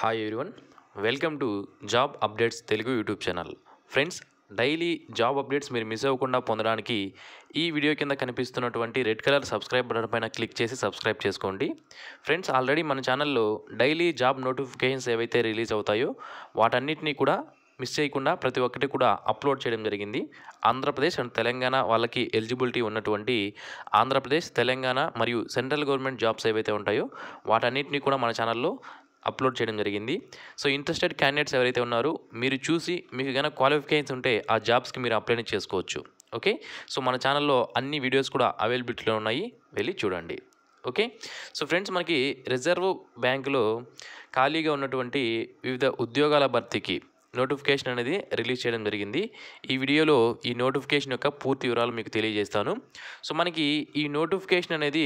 hi everyone welcome to job updates Telugu YouTube channel friends daily job updates మీరు miss అవ్వకుండా పొందడానికి ఈ video కింద కనిపిస్తున్నటువంటి రెడ్ కలర్ సబ్స్క్రైబ్ బటన్ పైన క్లిక్ చేసి సబ్స్క్రైబ్ చేసుకోండి ఫ్రెండ్స్ ఆల్రెడీ మన ఛానల్లో డైలీ జాబ్ నోటిఫికేషన్స్ ఏవైతే రిలీజ్ అవుతాయో వాటన్నిటినీ కూడా మిస్ చేయకుండా ప్రతి ఒక్కటి కూడా అప్లోడ్ చేయడం జరిగింది ఆంధ్రప్రదేశ్ అండ్ తెలంగాణ వాళ్ళకి ఎలిజిబిలిటీ ఉన్నటువంటి ఆంధ్రప్రదేశ్ తెలంగాణ మరియు సెంట్రల్ గవర్నమెంట్ జాబ్స్ ఏవైతే ఉంటాయో వాటన్నిటినీ కూడా మన ఛానల్లో అప్లోడ్ చేయడం జరిగింది సో ఇంట్రెస్టెడ్ క్యాండిడేట్స్ ఎవరైతే ఉన్నారో మీరు చూసి మీకు కనుక క్వాలిఫికేషన్స్ ఉంటే ఆ జాబ్స్కి మీరు అప్లై చేసుకోవచ్చు ఓకే సో మన ఛానల్లో అన్ని వీడియోస్ కూడా అవైలబిలిటీలో ఉన్నాయి వెళ్ళి చూడండి ఓకే సో ఫ్రెండ్స్ మనకి రిజర్వ్ బ్యాంకులో ఖాళీగా ఉన్నటువంటి వివిధ ఉద్యోగాల భర్తీకి నోటిఫికేషన్ అనేది రిలీజ్ చేయడం జరిగింది ఈ వీడియోలో ఈ నోటిఫికేషన్ యొక్క పూర్తి వివరాలు మీకు తెలియజేస్తాను సో మనకి ఈ నోటిఫికేషన్ అనేది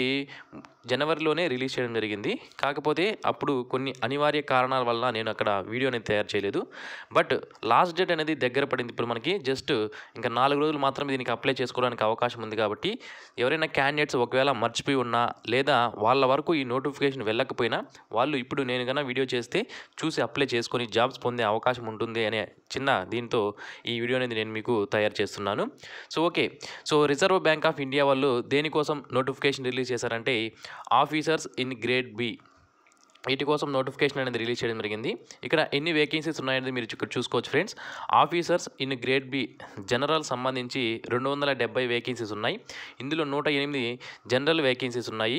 జనవరిలోనే రిలీజ్ చేయడం జరిగింది కాకపోతే అప్పుడు కొన్ని అనివార్య కారణాల వల్ల నేను అక్కడ వీడియో అనేది తయారు చేయలేదు బట్ లాస్ట్ డేట్ అనేది దగ్గర పడింది ఇప్పుడు మనకి జస్ట్ ఇంకా నాలుగు రోజులు మాత్రమే దీనికి అప్లై చేసుకోవడానికి అవకాశం ఉంది కాబట్టి ఎవరైనా క్యాండిడేట్స్ ఒకవేళ మర్చిపోయి ఉన్నా లేదా వాళ్ళ వరకు ఈ నోటిఫికేషన్ వెళ్ళకపోయినా వాళ్ళు ఇప్పుడు నేను కన్నా వీడియో చేస్తే చూసి అప్లై చేసుకొని జాబ్స్ పొందే అవకాశం ఉంటుంది ఉంటుంది అనే చిన్న దీంతో ఈ వీడియో అనేది నేను మీకు తయారు చేస్తున్నాను so okay so reserve bank of India వాళ్ళు దేనికోసం నోటిఫికేషన్ రిలీజ్ చేశారంటే ఆఫీసర్స్ ఇన్ గ్రేడ్ బి వీటి కోసం నోటిఫికేషన్ అనేది రిలీజ్ చేయడం జరిగింది ఇక్కడ ఎన్ని వేకెన్సీస్ ఉన్నాయనేది మీరు ఇక్కడ చూసుకోవచ్చు friends officers in grade B general సంబంధించి రెండు వందల డెబ్బై వేకెన్సీస్ ఉన్నాయి ఇందులో నూట ఎనిమిది జనరల్ వేకెన్సీస్ ఉన్నాయి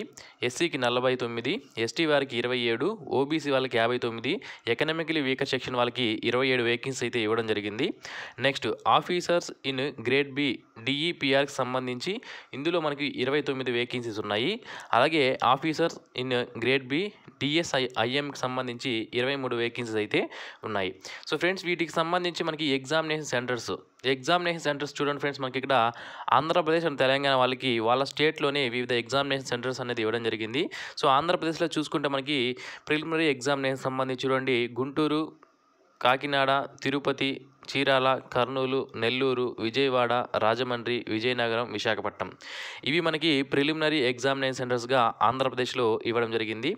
ఎస్సీకి నలభై తొమ్మిది ఎస్టీ వారికి ఇరవై ఏడు ఓబీసీ వాళ్ళకి యాభై తొమ్మిది ఎకనామికలీ వీకర్ సెక్షన్ వాళ్ళకి ఇరవై ఏడు వేకెన్సీ అయితే ఇవ్వడం జరిగింది next officers in grade B డిఈపిఆర్కి సంబంధించి ఇందులో మనకి ఇరవై తొమ్మిది వేకెన్సీస్ ఉన్నాయి అలాగే ఆఫీసర్స్ ఇన్ గ్రేడ్ బి డిఎస్ఐ ఐఎంకి సంబంధించి ఇరవై మూడు వేకెన్సీస్ అయితే ఉన్నాయి సో ఫ్రెండ్స్ వీటికి సంబంధించి మనకి ఎగ్జామినేషన్ సెంటర్స్ ఎగ్జామినేషన్ సెంటర్స్ చూడండి ఫ్రెండ్స్ మనకి ఇక్కడ ఆంధ్రప్రదేశ్ అండ్ తెలంగాణ వాళ్ళకి వాళ్ళ స్టేట్లోనే వివిధ ఎగ్జామినేషన్ సెంటర్స్ అనేది ఇవ్వడం జరిగింది సో ఆంధ్రప్రదేశ్లో చూసుకుంటే మనకి ప్రిలిమినరీ ఎగ్జామినేషన్ సంబంధించి చూడండి గుంటూరు కాకినాడ తిరుపతి చీరాల కర్నూలు నెల్లూరు విజయవాడ రాజమండ్రి విజయనగరం విశాఖపట్నం ఇవి మనకి ప్రిలిమినరీ ఎగ్జామినేషన్ సెంటర్స్గా ఆంధ్రప్రదేశ్లో ఇవ్వడం జరిగింది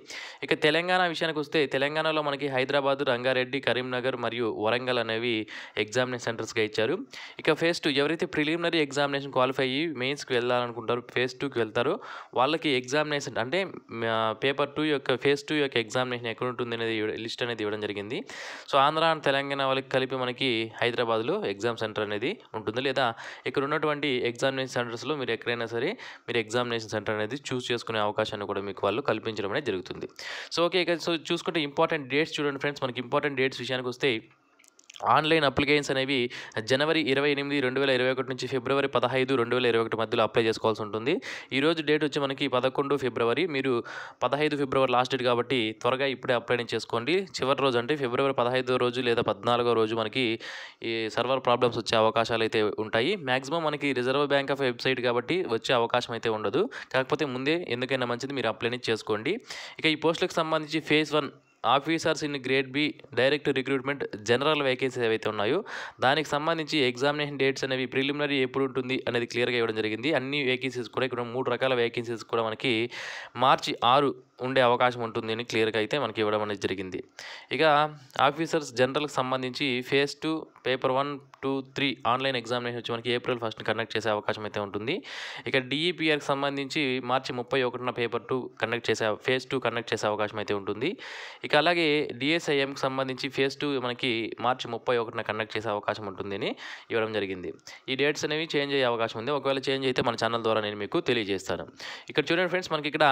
ఇక తెలంగాణ విషయానికి వస్తే తెలంగాణలో మనకి హైదరాబాద్ రంగారెడ్డి కరీంనగర్ మరియు వరంగల్ అనేవి ఎగ్జామినేషన్ సెంటర్స్గా ఇచ్చారు ఇక ఫేజ్ టూ ఎవరైతే ప్రిలిమినరీ ఎగ్జామినేషన్ క్వాలిఫై అయ్యి మెయిన్స్కి వెళ్ళాలనుకుంటారు ఫేజ్ టూకి వెళ్తారో వాళ్ళకి ఎగ్జామినేషన్ అంటే పేపర్ టూ యొక్క ఫేజ్ టూ యొక్క ఎగ్జామినేషన్ ఎక్కడ ఉంటుంది అనేది లిస్ట్ అనేది ఇవ్వడం జరిగింది సో ఆంధ్ర అండ్ తెలంగాణ వాళ్ళకి కలిపి మనకి హైదరాబాద్లో ఎగ్జామ్ సెంటర్ అనేది ఉంటుంది లేదా ఇక్కడ ఉన్నటువంటి ఎగ్జామినేషన్ సెంటర్స్లో మీరు ఎక్కడైనా సరే మీరు ఎగ్జామినేషన్ సెంటర్ అనేది చూస్ చేసుకునే అవకాశాన్ని కూడా మీకు వాళ్ళు కల్పించడం అనేది జరుగుతుంది సో ఓకే ఇక సో చూసుకుంటే ఇంపార్టెంట్ డేట్స్ చూడండి ఫ్రెండ్స్ మనకి ఇంపార్టెంట్ డేట్స్ విషయానికి వస్తే ఆన్లైన్ అప్లికేషన్స్ అనేవి జనవరి ఇరవై ఎనిమిది రెండు వేల ఇరవై ఒకటి నుంచి ఫిబ్రవరి పదహైదు రెండు వేల ఇరవై ఒకటి మధ్యలో అప్లై చేసుకోవాల్సి ఉంటుంది ఈరోజు డేట్ వచ్చి మనకి పదకొండు ఫిబ్రవరి మీరు పదహైదు ఫిబ్రవరి లాస్ట్ డేట్ కాబట్టి త్వరగా ఇప్పుడే అప్లై చేసుకోండి చివరి రోజు అంటే ఫిబ్రవరి పదహైదో రోజు లేదా పద్నాలుగో రోజు మనకి ఈ సర్వర్ ప్రాబ్లమ్స్ వచ్చే అవకాశాలు అయితే ఉంటాయి మ్యాక్సిమం మనకి రిజర్వ్ బ్యాంక్ ఆఫ్ వెబ్సైట్ కాబట్టి వచ్చే అవకాశం అయితే ఉండదు కాకపోతే ముందే ఎందుకైనా మంచిది మీరు అప్లై చేసుకోండి ఇక ఈ పోస్టులకు సంబంధించి phase one officers in grade B direct recruitment general vacancies ఏవైతే ఉన్నాయో దానికి సంబంధించి ఎగ్జామినేషన్ డేట్స్ అనేవి ప్రిలిమినరీ ఎప్పుడు ఉంటుంది అనేది క్లియర్గా ఇవ్వడం జరిగింది అన్ని వేకెన్సీస్ కూడా ఇక్కడ మూడు రకాల వేకెన్సీస్ కూడా మనకి మార్చి ఆరు ఉండే అవకాశం ఉంటుంది అని క్లియర్గా అయితే మనకి ఇవ్వడం అనేది జరిగింది ఇక ఆఫీసర్స్ జనరల్కి సంబంధించి phase two paper one two three online examination వచ్చి మనకి ఏప్రిల్ ఫస్ట్ కండక్ట్ చేసే అవకాశం అయితే ఉంటుంది ఇక డిఈపిఆర్కి e సంబంధించి మార్చి ముప్పై ఒకటిన పేపర్ టూ కండక్ట్ చేసే ఫేజ్ టూ కండక్ట్ చేసే అవకాశం అయితే ఉంటుంది ఇక అలాగే డిఎస్ఐఎంకి సంబంధించి ఫేజ్ టూ మనకి మార్చి ముప్పై ఒకటిన కండక్ట్ చేసే అవకాశం ఉంటుంది అని ఇవ్వడం జరిగింది ఈ డేట్స్ అనేవి చేంజ్ అయ్యే అవకాశం ఉంది ఒకవేళ చేంజ్ అయితే మన ఛానల్ ద్వారా నేను మీకు తెలియజేస్తాను ఇక్కడ చూడండి ఫ్రెండ్స్ మనకి ఇక్కడ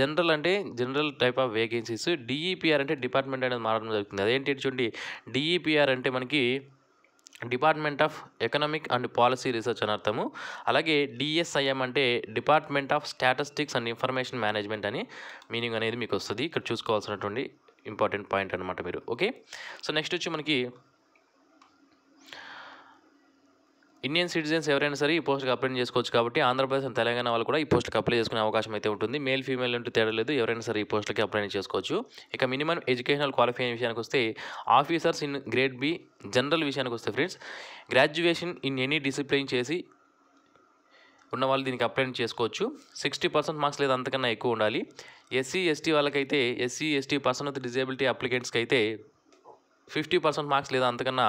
జనరల్ అంటే general type of vacancies DEPR అంటే డిపార్ట్మెంట్ అనేది మారడం జరుగుతుంది అదేంటి చూడండి డిఈపిఆర్ e అంటే మనకి department of economic and policy research అని అర్థము అలాగే డిఎస్ఐఎం అంటే department of statistics and information management అని మీనింగ్ అనేది మీకు వస్తుంది ఇక్కడ చూసుకోవాల్సినటువంటి ఇంపార్టెంట్ పాయింట్ అనమాట మీరు ఓకే సో నెక్స్ట్ వచ్చి మనకి ఇండియన్ సిటిజన్స్ ఎవరైనా సరే ఈ పోస్ట్కి అప్లై చేసుకోవచ్చు కాబట్టి ఆంధ్రప్రదేశ్ అండ్ తెలంగాణ వాళ్ళు కూడా ఈ పోస్ట్కి అప్లై చేసుకునే అవకాశం అయితే ఉంటుంది మేల్ ఫీమేల్ అంటూ తేడా లేదు ఎవరైనా సరే ఈ పోస్ట్కి అప్లై చేసుకోవచ్చు ఇక మినిమం ఎడ్యుకేషనల్ క్వాలిఫికేషన్ విషయానికి వస్తే officers in grade B general విషయానికి వస్తే friends graduation in any discipline చేసి ఉన్న వాళ్ళు దీనికి అప్లై చేసుకోవచ్చు సిక్స్టీ పర్సెంట్ మార్క్స్ లేదా అంతకన్నా ఎక్కువ ఉండాలి ఎస్సీ ఎస్టీ వాళ్ళకైతే SC ST person with disability అప్లికెంట్స్కి అయితే ఫిఫ్టీ పర్సెంట్ మార్క్స్ లేదా అంతకన్నా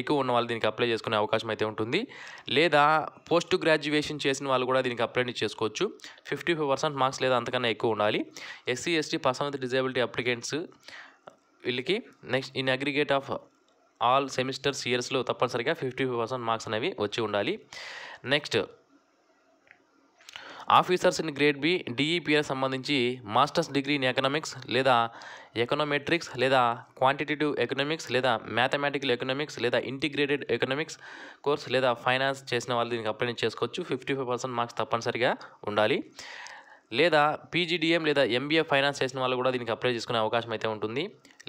ఎక్కువ ఉన్న వాళ్ళు దీనికి అప్లై చేసుకునే అవకాశం అయితే ఉంటుంది లేదా పోస్ట్ గ్రాడ్యుయేషన్ చేసిన వాళ్ళు కూడా దీనికి అప్లై చేసుకోవచ్చు ఫిఫ్టీ ఫైవ్ పర్సెంట్ మార్క్స్ లేదా అంతకన్నా ఎక్కువ ఉండాలి SC ST person with disability applicants వీళ్ళకి next in aggregate of all semesters ఇయర్స్లో తప్పనిసరిగా ఫిఫ్టీ ఫైవ్ పర్సెంట్ మార్క్స్ అనేవి వచ్చి ఉండాలి next officers in grade B DEPS సంబంధించి మాస్టర్స్ డిగ్రీ ఇన్ ఎకనామిక్స్ లేదా ఎకనోమెట్రిక్స్ లేదా క్వాంటిటేటివ్ ఎకనామిక్స్ లేదా మ్యాథమెటికల్ ఎకనామిక్స్ లేదా ఇంటిగ్రేటెడ్ ఎకనామిక్స్ కోర్స్ లేదా ఫైనాన్స్ చేసిన వాళ్ళు దీనికి అప్లై చేసుకోవచ్చు ఫిఫ్టీ ఫైవ్ పర్సెంట్ మార్క్స్ తప్పనిసరిగా ఉండాలి లేదా పీజీడిఎం లేదా ఎంబీఏ ఫైనాన్స్ చేసిన వాళ్ళు కూడా దీనికి అప్లై చేసుకునే అవకాశం అయితే ఉంటుంది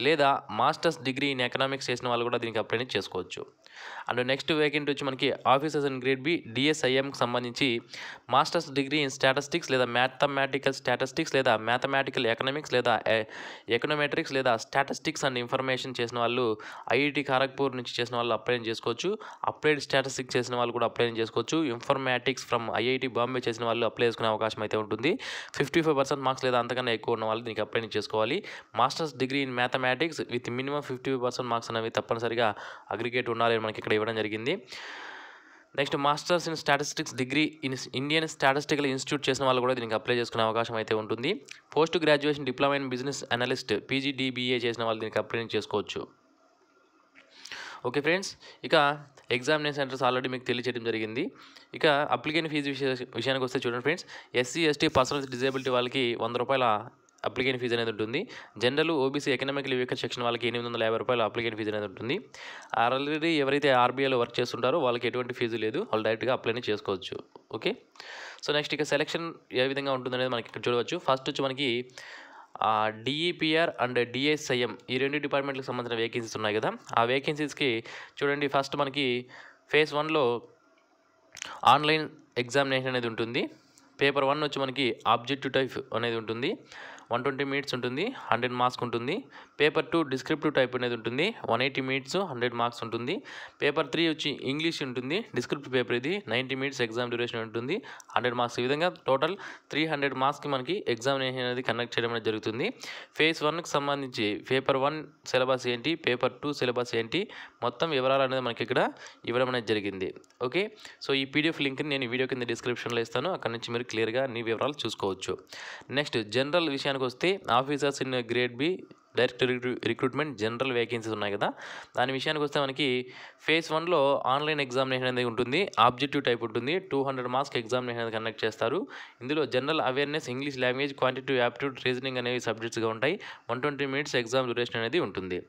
లేదా మాస్టర్స్ డిగ్రీ ఇన్ ఎకనామిక్స్ చేసిన వాళ్ళు కూడా దీనికి అప్లై చేసుకోవచ్చు అండ్ నెక్స్ట్ వేకెంట్ వచ్చి మనకి ఆఫీసర్స్ అండ్ గ్రేడ్ బి డిఎస్ఐఎంకి సంబంధించి మాస్టర్స్ డిగ్రీ ఇన్ స్టాటిస్టిక్స్ లేదా మ్యాథమెటికల్ స్టాటిస్టిక్స్ లేదా మ్యాథమెటికల్ ఎకనామిక్స్ లేదా ఎకనోమెట్రిక్స్ లేదా స్టాటిస్టిక్స్ అండ్ ఇన్ఫర్మేషన్ చేసిన వాళ్ళు ఐఐటి ఖారగ్పూర్ నుంచి చేసిన వాళ్ళు అప్లై చేసుకోవచ్చు అప్లైడ్ స్టాటస్టిక్స్ చేసిన వాళ్ళు కూడా అప్లై చేసుకోవచ్చు ఇన్ఫర్మాటిక్స్ ఫ్రమ్ ఐఐటి బాంబే చేసిన వాళ్ళు అప్లై చేసుకునే అవకాశం అయితే ఉంటుంది ఫిఫ్టీ ఫైవ్ పర్సెంట్ మార్క్స్ లేదా అంతకన్నా ఎక్కువ ఉన్న వాళ్ళు దీనికి అప్లై చేసుకోవాలి masters degree in mathematics mathematics with minimum fifty percent marks అనేవి తప్పనిసరిగా అగ్రిగేట్ ఉండాలి మనకి ఇక్కడ ఇవ్వడం జరిగింది next masters in statistics degree in Indian statistical institute చేసిన వాళ్ళు కూడా దీనికి అప్లై చేసుకునే అవకాశం అయితే ఉంటుంది post graduation diploma in business analyst PGDBA చేసిన వాళ్ళు దీనికి అప్లై చేసుకోవచ్చు ఓకే ఫ్రెండ్స్ ఇక ఎగ్జామినేషన్ సెంటర్స్ ఆల్రెడీ మీకు తెలియచేయడం జరిగింది ఇక అప్లికేషన్ ఫీజు విషయానికి వస్తే చూడండి friends SC ST personal disability వాళ్ళకి వంద రూపాయల అప్లికేషన్ ఫీజు అనేది ఉంటుంది general OBC economical weaker section వాళ్ళకి ఎనిమిది వందల యాభై రూపాయలు అప్లికేషన్ ఫీజు అనేది ఉంటుంది ఆల్రెడీ ఎవరైతే ఆర్బీఐలో వర్క్ చేస్తుంటారో వాళ్ళకి ఎటువంటి ఫీజు లేదు వాళ్ళు డైరెక్ట్గా అప్లై చేసుకోవచ్చు ఓకే సో నెక్స్ట్ ఇక సెలక్షన్ ఏ విధంగా ఉంటుందనేది మనకి ఇక్కడ చూడవచ్చు ఫస్ట్ వచ్చి మనకి డిఈపిఆర్ అండ్ డిఎస్ఐఎం ఈ రెండు డిపార్ట్మెంట్లకు సంబంధించిన వేకెన్సీస్ ఉన్నాయి కదా ఆ వేకెన్సీస్కి చూడండి ఫస్ట్ మనకి ఫేజ్ వన్లో ఆన్లైన్ ఎగ్జామినేషన్ అనేది ఉంటుంది పేపర్ వన్ వచ్చి మనకి ఆబ్జెక్టివ్ టైప్ అనేది ఉంటుంది వన్ ట్వంటీ మినిట్స్ ఉంటుంది హండ్రెడ్ మార్క్స్ ఉంటుంది పేపర్ టూ డిస్క్రిప్టివ్ టైప్ అనేది ఉంటుంది one eighty minutes hundred marks ఉంటుంది పేపర్ త్రీ వచ్చి ఇంగ్లీష్ ఉంటుంది డిస్క్రిప్టివ్ పేపర్ ఇది నైంటీ మినిట్స్ ఎగ్జామ్ డ్యూరేషన్ ఉంటుంది హండ్రెడ్ మార్క్స్ ఈ విధంగా టోటల్ త్రీ హండ్రెడ్ మార్క్స్కి మనకి ఎగ్జామినేషన్ అనేది కండక్ట్ చేయడం అనేది జరుగుతుంది ఫేజ్ వన్కి సంబంధించి పేపర్ వన్ సిలబస్ ఏంటి పేపర్ టూ సిలబస్ ఏంటి మొత్తం వివరాలు అనేది మనకి ఇక్కడ ఇవ్వడం అనేది జరిగింది ఓకే సో ఈ పీడిఎఫ్ లింక్ని నేను వీడియో కింద డిస్క్రిప్షన్లో ఇస్తాను అక్కడ నుంచి మీరు క్లియర్గా నీ వివరాలు చూసుకోవచ్చు నెక్స్ట్ జనరల్ విషయానికి విషయానికి వస్తే officers in grade B direct recruitment general vacancies ఉన్నాయి కదా దాని విషయానికి వస్తే మనకి ఫేజ్ వన్లో ఆన్లైన్ ఎగ్జామినేషన్ అనేది ఉంటుంది ఆబ్జెక్టివ్ టైప్ ఉంటుంది టూ హండ్రెడ్ మార్క్స్ ఎగ్జామినేషన్ అనేది కండక్ట్ చేస్తారు ఇందులో general awareness English language quantity aptitude reasoning అనేవి సబ్జెక్ట్స్గా ఉంటాయి one twenty minutes exam duration అనేది ఉంటుంది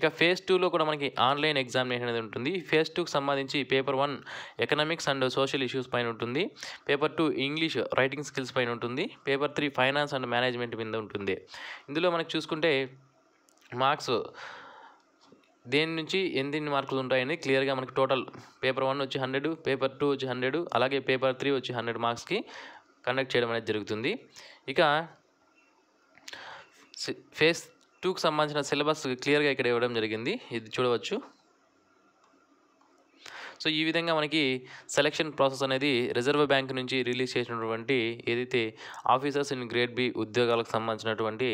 ఇక ఫేజ్ టూలో కూడా మనకి ఆన్లైన్ ఎగ్జామినేషన్ అనేది ఉంటుంది ఫేజ్ టూకి సంబంధించి paper one economics and social issues పైన ఉంటుంది paper two English writing skills పైన ఉంటుంది paper three finance and management మీద ఉంటుంది ఇందులో మనకు చూసుకుంటే మార్క్స్ దేని నుంచి ఎన్ని మార్కులు ఉంటాయని క్లియర్గా మనకి టోటల్ పేపర్ వన్ వచ్చి హండ్రెడ్ పేపర్ టూ వచ్చి హండ్రెడ్ అలాగే పేపర్ త్రీ వచ్చి హండ్రెడ్ మార్క్స్కి కండక్ట్ చేయడం అనేది జరుగుతుంది ఇక ఫేస్ టూకి సంబంధించిన సిలబస్ క్లియర్గా ఇక్కడ ఇవ్వడం జరిగింది ఇది చూడవచ్చు సో ఈ విధంగా మనకి సెలక్షన్ ప్రాసెస్ అనేది రిజర్వ్ బ్యాంక్ నుంచి రిలీజ్ చేసినటువంటి ఏదైతే ఆఫీసర్స్ ఇన్ గ్రేడ్ బి ఉద్యోగాలకు సంబంధించినటువంటి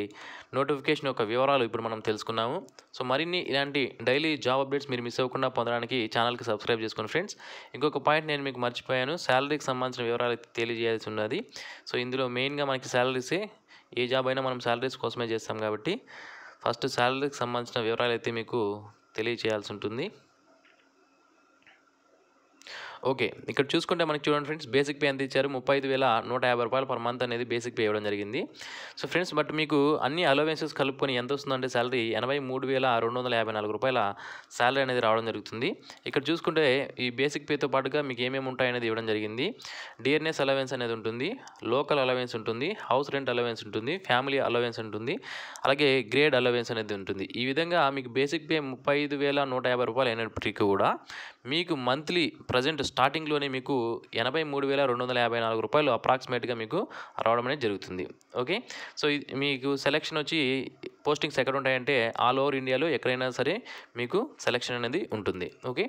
నోటిఫికేషన్ యొక్క వివరాలు ఇప్పుడు మనం తెలుసుకున్నాము సో మరిన్ని ఇలాంటి డైలీ జాబ్ అప్డేట్స్ మీరు మిస్ అవ్వకుండా పొందడానికి ఛానల్కి సబ్స్క్రైబ్ చేసుకోండి ఫ్రెండ్స్ ఇంకొక పాయింట్ నేను మీకు మర్చిపోయాను శాలరీకి సంబంధించిన వివరాలు తెలియజేయాల్సి ఉన్నది సో ఇందులో మెయిన్గా మనకి శాలరీసే ఏ జాబ్ అయినా మనం శాలరీస్ కోసమే చేస్తాం కాబట్టి ఫస్ట్ శాలరీకి సంబంధించిన వివరాలు అయితే మీకు తెలియచేయాల్సి ఉంటుంది ఓకే ఇక్కడ చూసుకుంటే మనకి చూడండి ఫ్రెండ్స్ బేసిక్ పే ఎంత ఇచ్చారు ముప్పై ఐదు వేల నూట యాభై రూపాయలు పర్ మంత్ అనేది బేసిక్ పే ఇవ్వడం జరిగింది సో ఫ్రెండ్స్ బట్ మీకు అన్ని అలవెన్సెస్ కలుపుకొని ఎంత వస్తుందంటే శాలరీ ఎనభై మూడు వేల రెండు వందల యాభై నాలుగు రూపాయల శాలరీ అనేది రావడం జరుగుతుంది ఇక్కడ చూసుకుంటే ఈ బేసిక్ పేతో పాటుగా మీకు ఏమేమి ఉంటాయనేది ఇవ్వడం జరిగింది డిఎన్ఎస్ అలవెన్స్ అనేది ఉంటుంది లోకల్ అలవెన్స్ ఉంటుంది హౌస్ రెంట్ అలవెన్స్ ఉంటుంది ఫ్యామిలీ అలవెన్స్ ఉంటుంది అలాగే గ్రేడ్ అలవెన్స్ అనేది ఉంటుంది ఈ విధంగా మీకు బేసిక్ పే ముప్పై ఐదు వేల నూట యాభై రూపాయలు అయినప్పటికీ కూడా మీకు మంత్లీ ప్రజెంట్ స్టార్టింగ్లోనే మీకు ఎనభై మూడు వేల రెండు వందల యాభై నాలుగు రూపాయలు అప్రాక్సిమేట్గా మీకు రావడం అనేది జరుగుతుంది ఓకే సో మీకు సెలెక్షన్ వచ్చి పోస్టింగ్స్ ఎక్కడ ఉంటాయంటే ఆల్ ఓవర్ ఇండియాలో ఎక్కడైనా సరే మీకు సెలెక్షన్ అనేది ఉంటుంది ఓకే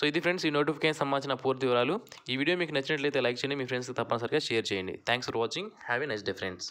సో ఇది ఫ్రెండ్స్ ఈ నోటిఫికేషన్ సంబంధించిన పూర్తి వివరాలు ఈ వీడియో మీకు నచ్చినట్లయితే లైక్ చేయండి మీ ఫ్రెండ్స్కి తప్పనిసరిగా షేర్ చేయండి thanks for watching have a nice day friends